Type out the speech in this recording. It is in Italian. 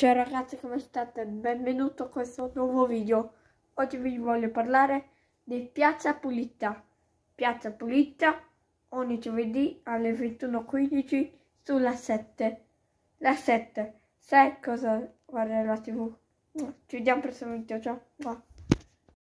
Ciao ragazzi come state? Benvenuti a questo nuovo video. Oggi vi voglio parlare di Piazza Pulita. Piazza Pulita ogni giovedì alle 21.15 sulla 7. La 7. Sai cosa guardare la tv? Ci vediamo al ciao.